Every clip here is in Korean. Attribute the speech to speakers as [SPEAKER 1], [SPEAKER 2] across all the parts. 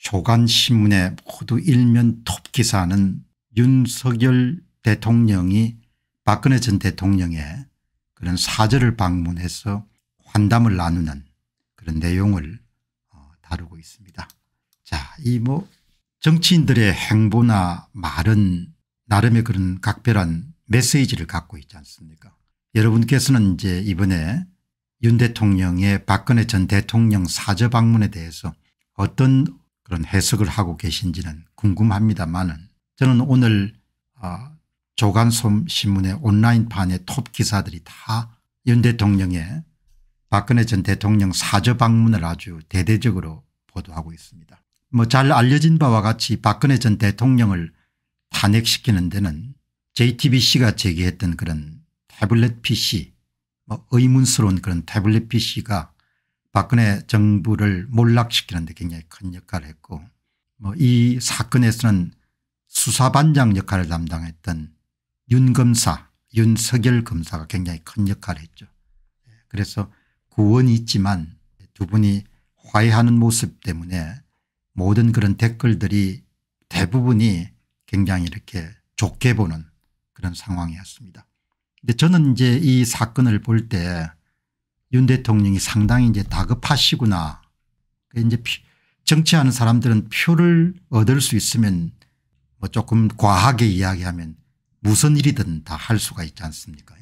[SPEAKER 1] 조간신문의 모두 일면 톱 기사는 윤석열 대통령이 박근혜 전 대통령의 그런 사절을 방문해서 환담을 나누는 그런 내용을 어, 다루고 있습니다. 자, 이 뭐 정치인들의 행보나 말은 나름의 그런 각별한 메시지를 갖고 있지 않습니까? 여러분께서는 이제 이번에 윤 대통령의 박근혜 전 대통령 사저 방문에 대해서 어떤 그런 해석을 하고 계신지는 궁금합니다만은 저는 오늘 아, 조간신문의 온라인판의 톱 기사들이 다 윤 대통령의 박근혜 전 대통령 사저 방문을 아주 대대적으로 보도하고 있습니다. 뭐 잘 알려진 바와 같이 박근혜 전 대통령을 탄핵시키는 데는 JTBC가 제기했던 그런 태블릿 PC 뭐 의문스러운 그런 태블릿 PC가 박근혜 정부를 몰락시키는데 굉장히 큰 역할을 했고 뭐이 사건에서는 수사반장 역할을 담당했던 윤 검사 윤석열 검사가 굉장히 큰 역할을 했죠. 그래서 구원이 있지만 두 분이 화해하는 모습 때문에 모든 그런 댓글들이 대부분이 굉장히 이렇게 좋게 보는 그런 상황이었습니다. 근데 저는 이제 이 사건을 볼때 윤 대통령이 상당히 이제 다급하시구나. 이제 정치하는 사람들은 표를 얻을 수 있으면 뭐 조금 과하게 이야기하면 무슨 일이든 다 할 수가 있지 않습니까?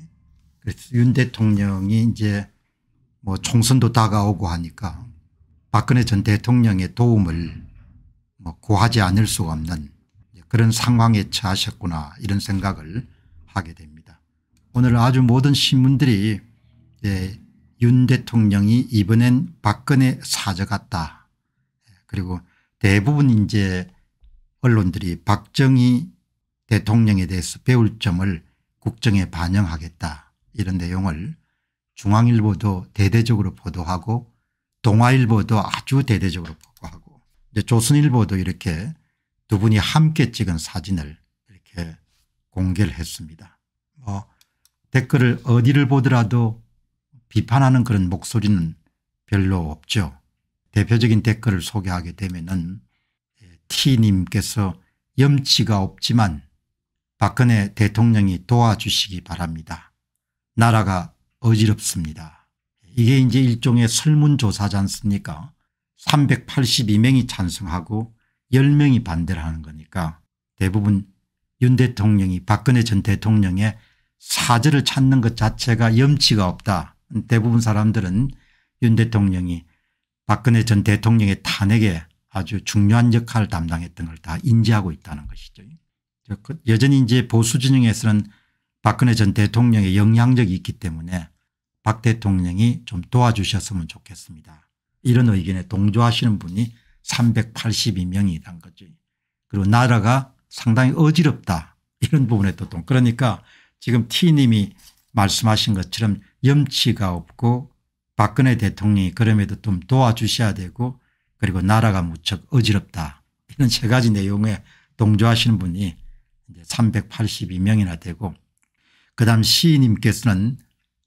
[SPEAKER 1] 그래서 윤 대통령이 이제 뭐 총선도 다가오고 하니까 박근혜 전 대통령의 도움을 뭐 구하지 않을 수가 없는 그런 상황에 처하셨구나 이런 생각을 하게 됩니다. 오늘 아주 모든 신문들이 예, 윤 대통령이 이번엔 박근혜 사저 같다. 그리고 대부분 이제 언론들이 박정희 대통령에 대해서 배울 점을 국정에 반영하겠다 이런 내용을 중앙일보도 대대적으로 보도하고 동아일보도 아주 대대적으로 보도하고 조선일보도 이렇게 두 분이 함께 찍은 사진을 이렇게 공개를 했습니다. 뭐 댓글을 어디를 보더라도 비판하는 그런 목소리는 별로 없죠. 대표적인 댓글을 소개하게 되면은 T님께서 예, 염치가 없지만 박근혜 대통령이 도와주시기 바랍니다. 나라가 어지럽습니다. 이게 이제 일종의 설문조사지 않습니까 382명이 찬성하고 10명이 반대를 하는 거니까 대부분 윤 대통령이 박근혜 전 대통령의 사절을 찾는 것 자체가 염치가 없다 대부분 사람들은 윤 대통령이 박근혜 전 대통령의 탄핵에 아주 중요한 역할을 담당했던 걸 다 인지하고 있다는 것이죠. 그 여전히 이제 보수 진영에서는 박근혜 전 대통령의 영향력이 있기 때문에 박 대통령이 좀 도와주셨으면 좋겠습니다. 이런 의견에 동조하시는 분이 382명이란 거죠. 그리고 나라가 상당히 어지럽다 이런 부분에 또 그러니까 지금 T님이 말씀하신 것처럼 염치가 없고 박근혜 대통령이 그럼에도 좀 도와주셔야 되고 그리고 나라가 무척 어지럽다. 이런 세 가지 내용에 동조하시는 분이 이제 382명이나 되고 그 다음 시인님께서는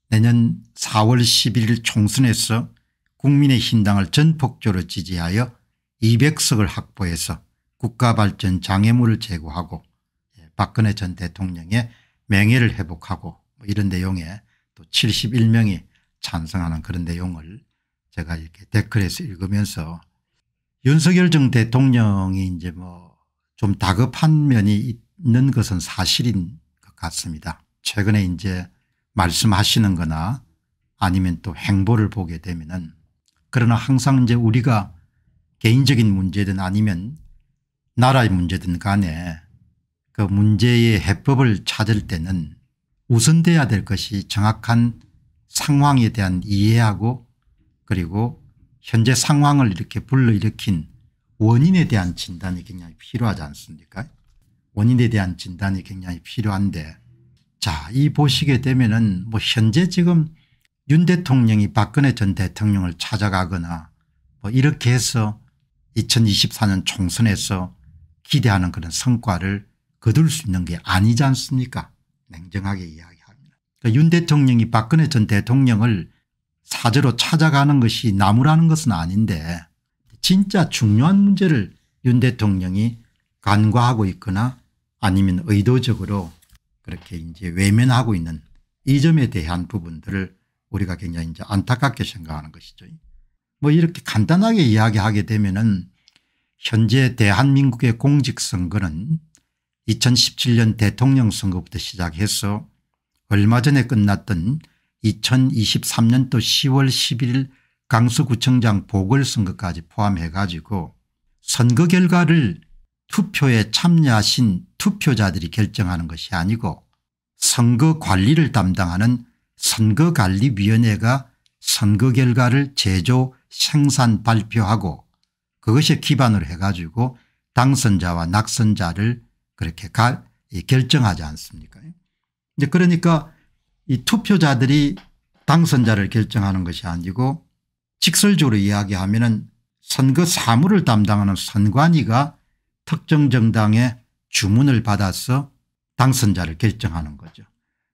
[SPEAKER 1] 내년 4월 11일 총선에서 국민의 신당을 전폭적으로 지지하여 200석을 확보해서 국가발전 장애물을 제고하고 예, 박근혜 전 대통령의 명예를 회복하고 뭐 이런 내용에 또 71명이 찬성하는 그런 내용을 제가 이렇게 댓글에서 읽으면서 윤석열 전 대통령이 이제 뭐 좀 다급한 면이 있는 것은 사실인 것 같습니다. 최근에 이제 말씀하시는 거나 아니면 또 행보를 보게 되면은 그러나 항상 이제 우리가 개인적인 문제든 아니면 나라의 문제든 간에 그 문제의 해법을 찾을 때는 우선돼야 될 것이 정확한 상황에 대한 이해하고 그리고 현재 상황을 이렇게 불러일으킨 원인에 대한 진단이 굉장히 필요하지 않습니까 원인에 대한 진단이 굉장히 필요한데 자이 보시게 되면은 뭐 현재 지금 윤 대통령이 박근혜 전 대통령을 찾아가거나 뭐 이렇게 해서 2024년 총선에서 기대하는 그런 성과를 거둘 수 있는 게 아니지 않습니까 냉정하게 이야기합니다. 그러니까 윤 대통령이 박근혜 전 대통령을 사저로 찾아가는 것이 나무라는 것은 아닌데 진짜 중요한 문제를 윤 대통령이 간과하고 있거나 아니면 의도적으로 그렇게 이제 외면하고 있는 이 점에 대한 부분들을 우리가 굉장히 이제 안타깝게 생각하는 것이죠. 뭐 이렇게 간단하게 이야기하게 되면은 현재 대한민국의 공직선거는 2017년 대통령 선거부터 시작해서 얼마 전에 끝났던 2023년도 10월 11일 강서구청장 보궐선거까지 포함해 가지고 선거 결과를 투표에 참여하신 투표자들이 결정하는 것이 아니고 선거 관리를 담당하는 선거관리위원회가 선거 결과를 제조 생산 발표하고 그것에 기반을 해가지고 당선자와 낙선자를 그렇게 가, 결정하지 않습니까? 이제 그러니까 이 투표자들이 당선자를 결정하는 것이 아니고 직설적으로 이야기하면은 선거 사무를 담당하는 선관위가 특정 정당의 주문을 받아서 당선자를 결정하는 거죠.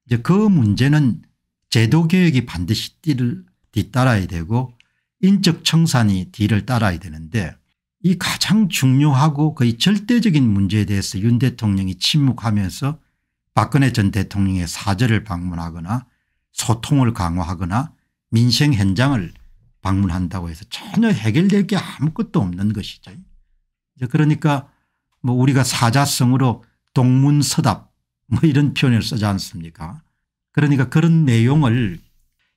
[SPEAKER 1] 이제 그 문제는 제도 개혁이 반드시 뒤를 뒤따라야 되고 인적 청산이 뒤를 따라야 되는데 이 가장 중요하고 거의 절대적인 문제에 대해서 윤 대통령이 침묵하면서 박근혜 전 대통령의 사절을 방문하거나 소통을 강화하거나 민생 현장을 방문한다고 해서 전혀 해결될 게 아무것도 없는 것이죠. 그러니까 뭐 우리가 사자성으로 동문서답 뭐 이런 표현을 쓰지 않습니까 그러니까 그런 내용을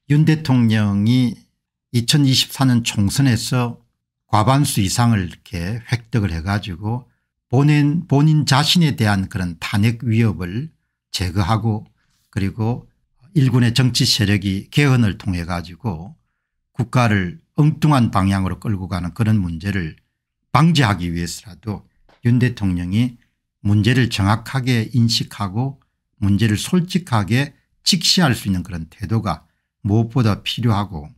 [SPEAKER 1] 윤 대통령이 2024년 총선에서 과반수 이상을 이렇게 획득을 해가지고 본인, 본인 자신에 대한 그런 탄핵 위협을 제거하고 그리고 일군의 정치 세력이 개헌을 통해 가지고 국가를 엉뚱한 방향으로 끌고 가는 그런 문제를 방지하기 위해서라도 윤 대통령이 문제를 정확하게 인식하고 문제를 솔직하게 직시할 수 있는 그런 태도가 무엇보다 필요하고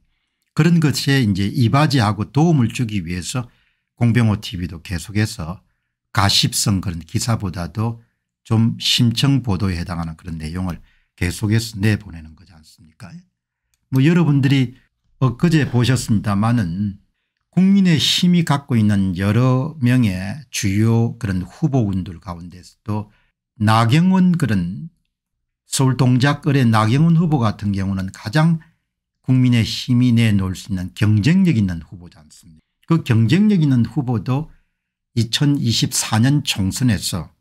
[SPEAKER 1] 그런 것에 이제 이바지하고 도움을 주기 위해서 공병호 tv도 계속해서 가십성 그런 기사보다도 좀 심층 보도에 해당하는 그런 내용을 계속해서 내보내는 거지 않습니까 뭐 여러분들이 엊그제 보셨습니다마는 국민의 힘이 갖고 있는 여러 명의 주요 그런 후보군들 가운데서도 나경원 그런 서울 동작을의 나경원 후보 같은 경우는 가장 국민의 힘이 내놓을 수 있는 경쟁력 있는 후보지 않습니까 그 경쟁력 있는 후보도 2024년 총선에서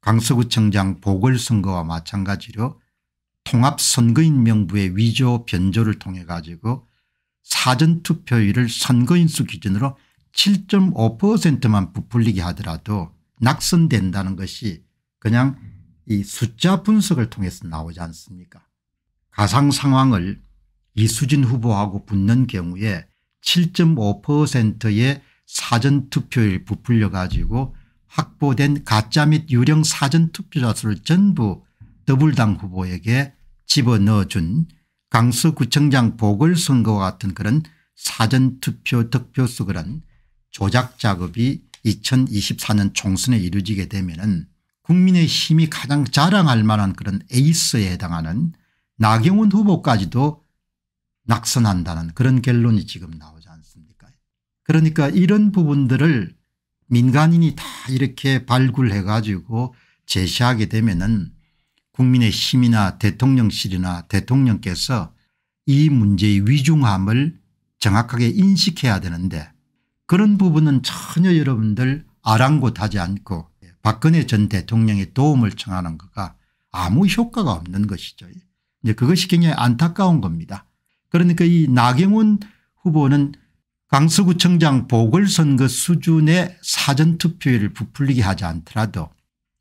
[SPEAKER 1] 강서구청장 보궐선거와 마찬가지로 통합선거인 명부의 위조 변조를 통해 가지고 사전투표율을 선거인수 기준으로 7.5%만 부풀리게 하더라도 낙선된다는 것이 그냥 이 숫자 분석을 통해서 나오지 않습니까 가상 상황을 이수진 후보하고 붙는 경우에 7.5%의 사전투표율 부풀려 가지고 확보된 가짜 및 유령 사전투표자 수를 전부 더블당 후보에게 집어넣어준 강서구청장 보궐선거와 같은 그런 사전투표 득표수 그런 조작 작업이 2024년 총선에 이루어지게 되면 은 국민의힘이 가장 자랑할 만한 그런 에이스에 해당하는 나경원 후보까지도 낙선한다는 그런 결론이 지금 나오지 않습니까 그러니까 이런 부분들을 민간인이 다 이렇게 발굴해 가지고 제시하게 되면은 국민의 힘이나 대통령실이나 대통령께서 이 문제의 위중함을 정확하게 인식해야 되는데 그런 부분은 전혀 여러분들 아랑곳하지 않고 박근혜 전 대통령의 도움을 청하는 것과 아무 효과가 없는 것이죠. 이제 그것이 굉장히 안타까운 겁니다. 그러니까 이 나경원 후보는 강서구청장 보궐선거 수준의 사전투표율을 부풀리게 하지 않더라도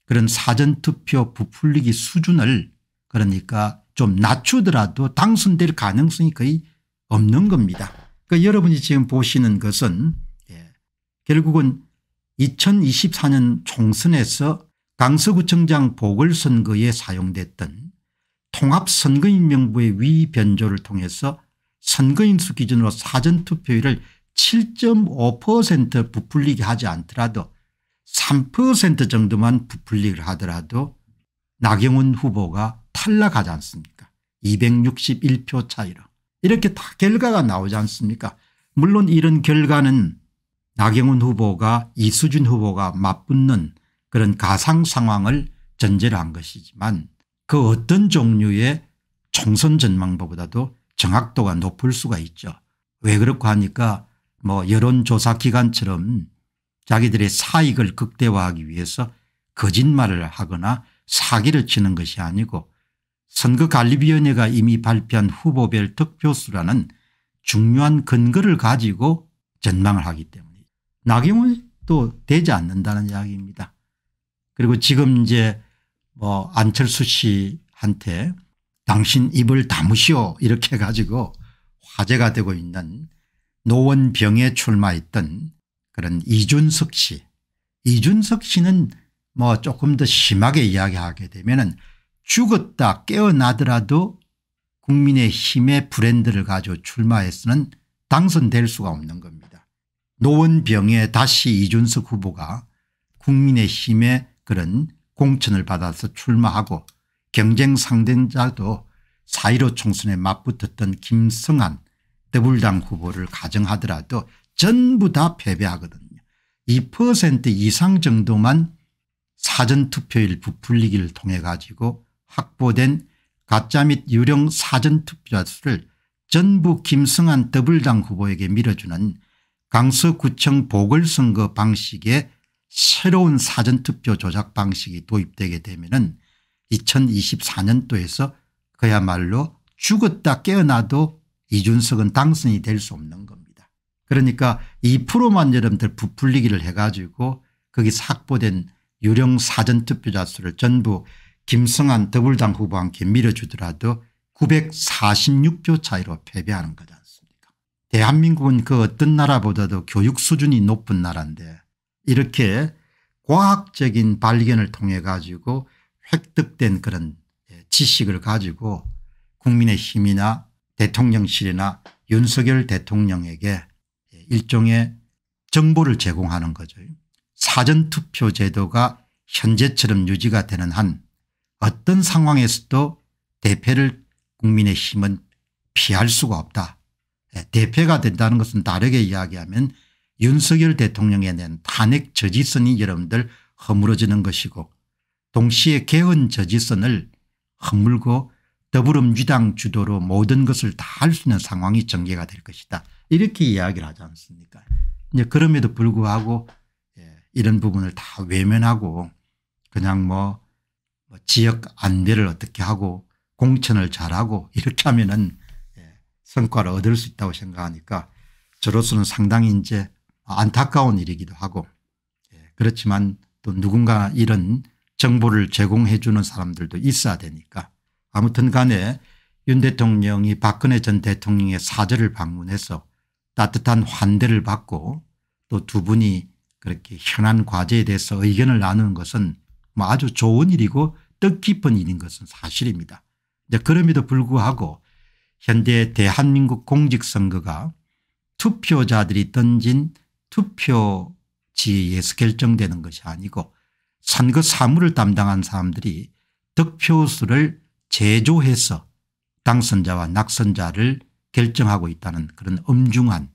[SPEAKER 1] 그런 사전투표 부풀리기 수준을 그러니까 좀 낮추더라도 당선될 가능성이 거의 없는 겁니다. 그러니까 여러분이 지금 보시는 것은 예, 결국은 2024년 총선에서 강서구청장 보궐선거에 사용됐던 통합선거인명부의 위변조를 통해서 선거인수 기준으로 사전투표율을 7.5% 부풀리게 하지 않더라도 3% 정도만 부풀리게 하더라도 나경원 후보가 탈락하지 않습니까 261표 차이로 이렇게 다 결과가 나오지 않습니까 물론 이런 결과는 나경원 후보가 이수진 후보가 맞붙는 그런 가상 상황을 전제로 한 것이지만 그 어떤 종류의 총선 전망보다도 정확도가 높을 수가 있죠. 왜 그렇고 하니까 뭐 여론조사기관처럼 자기들의 사익을 극대화하기 위해서 거짓말을 하거나 사기를 치는 것이 아니고 선거관리위원회가 이미 발표한 후보별 득표수라는 중요한 근거를 가지고 전망을 하기 때문에 나경원 또 되지 않는다는 이야기입니다. 그리고 지금 이제 뭐 안철수 씨한테 당신 입을 다무시오 이렇게 해 가지고 화제가 되고 있는 노원병에 출마했던 그런 이준석 씨. 이준석 씨는 뭐 조금 더 심하게 이야기하게 되면 은 죽었다 깨어나더라도 국민의힘의 브랜드를 가지고 출마해서는 당선될 수가 없는 겁니다. 노원병에 다시 이준석 후보가 국민의힘의 그런 공천을 받아서 출마하고 경쟁 상대자도 4.15 총선에 맞붙었던 김성한 더불당 후보를 가정하더라도 전부 다 패배하거든요. 2% 이상 정도만 사전투표일 부풀리기를 통해 가지고 확보된 가짜 및 유령 사전투표자 수를 전부 김승한 더블당 후보에게 밀어주는 강서구청 보궐선거 방식의 새로운 사전투표 조작 방식이 도입되게 되면 은 2024년도에서 그야말로 죽었다 깨어나도 이준석은 당선이 될 수 없는 겁니다. 그러니까 2%만 여러분들 부풀리기를 해가지고 거기서 확보된 유령 사전투표자 수를 전부 김성한 더불당 후보와 함께 밀어주더라도 946표 차이로 패배하는 거지 않습니까 대한민국은 그 어떤 나라보다도 교육 수준이 높은 나라인데 이렇게 과학적인 발견을 통해 가지고 획득된 그런 예, 지식을 가지고 국민의힘이나 대통령실이나 윤석열 대통령에게 예, 일종의 정보를 제공하는 거죠. 사전투표 제도가 현재처럼 유지가 되는 한 어떤 상황에서도 대패를 국민의힘은 피할 수가 없다. 예, 대패가 된다는 것은 다르게 이야기하면 윤석열 대통령에 대한 탄핵 저지선이 여러분들 허물어지는 것이고 동시에 개헌 저지선을 허물고 더불어민주당 주도로 모든 것을 다 할 수 있는 상황이 전개가 될 것이다. 이렇게 이야기를 하지 않습니까 이제 그럼에도 불구하고 예, 이런 부분을 다 외면하고 그냥 뭐, 뭐 지역 안배를 어떻게 하고 공천을 잘하고 이렇게 하면은 예, 성과를 얻을 수 있다고 생각하니까 저로서는 상당히 이제 안타까운 일이기도 하고 예, 그렇지만 또 누군가 이런 정보를 제공해 주는 사람들도 있어야 되니까 아무튼 간에 윤 대통령이 박근혜 전 대통령의 사절을 방문해서 따뜻한 환대를 받고 또 두 분이 그렇게 현안 과제에 대해서 의견을 나누는 것은 뭐 아주 좋은 일이고 뜻깊은 일인 것은 사실입니다. 이제 그럼에도 불구하고 현대 대한민국 공직선거가 투표자들이 던진 투표지에서 결정되는 것이 아니고 선거 그 사무를 담당한 사람들이 득표수를 제조해서 당선자와 낙선자를 결정하고 있다는 그런 엄중한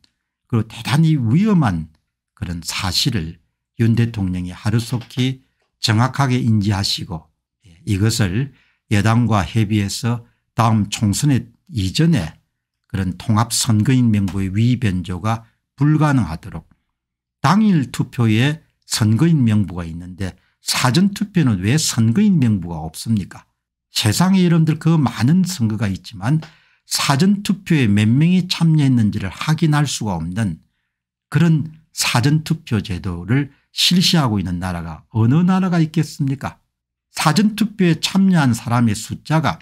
[SPEAKER 1] 그리고 대단히 위험한 그런 사실을 윤 대통령이 하루속히 정확하게 인지하시고 예, 이것을 여당과 협의해서 다음 총선에 이전에 그런 통합선거인 명부의 위변조가 불가능하도록 당일 투표에 선거인 명부가 있는데 사전투표는 왜 선거인 명부가 없습니까 세상에 여러분들 그 많은 선거가 있지만 사전투표에 몇 명이 참여했는지를 확인할 수가 없는 그런 사전투표 제도를 실시하고 있는 나라가 어느 나라가 있겠습니까 사전투표에 참여한 사람의 숫자가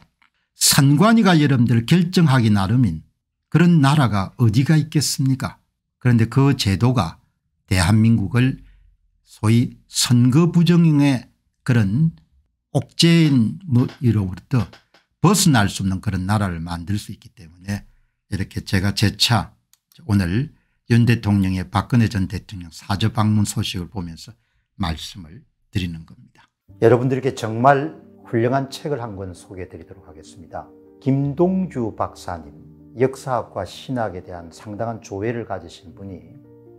[SPEAKER 1] 선관위가 여러분들 결정하기 나름인 그런 나라가 어디가 있겠습니까 그런데 그 제도가 대한민국을 소위 선거 부정행의 그런 옥죄인 뭐이로부터 벗어날 수 없는 그런 나라를 만들 수 있기 때문에 이렇게 제가 재차 오늘 윤 대통령의 박근혜 전 대통령 사저 방문 소식을 보면서 말씀을 드리는 겁니다. 여러분들께 정말 훌륭한 책을 한 권 소개해 드리도록 하겠습니다. 김동주 박사님 역사학과 신학에 대한 상당한 조회를 가지신 분이